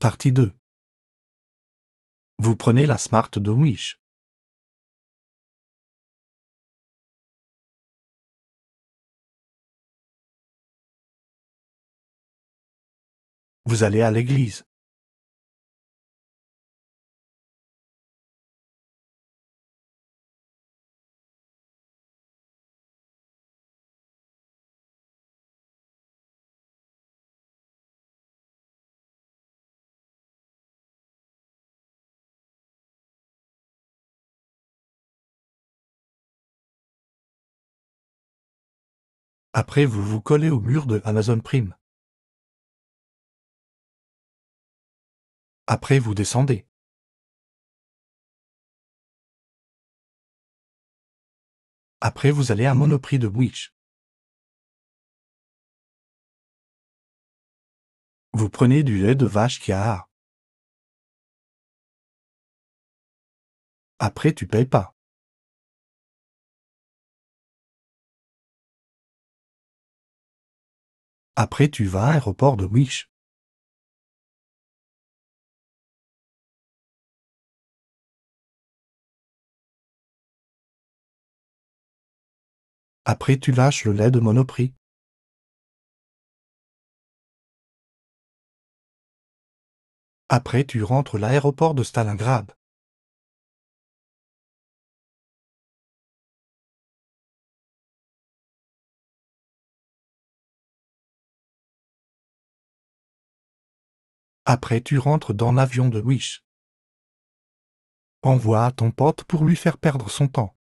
Partie 2. Vous prenez la Smart de Wish. Vous allez à l'église. Après vous vous collez au mur de Amazon Prime. Après vous descendez. Après vous allez à Monoprix de Bouich. Vous prenez du lait de vache qui a. Après tu payes pas. Après, tu vas à l'aéroport de Wish. Après, tu lâches le lait de Monoprix. Après, tu rentres à l'aéroport de Stalingrad. Après tu rentres dans l'avion de Wish. Envoie à ton pote pour lui faire perdre son temps.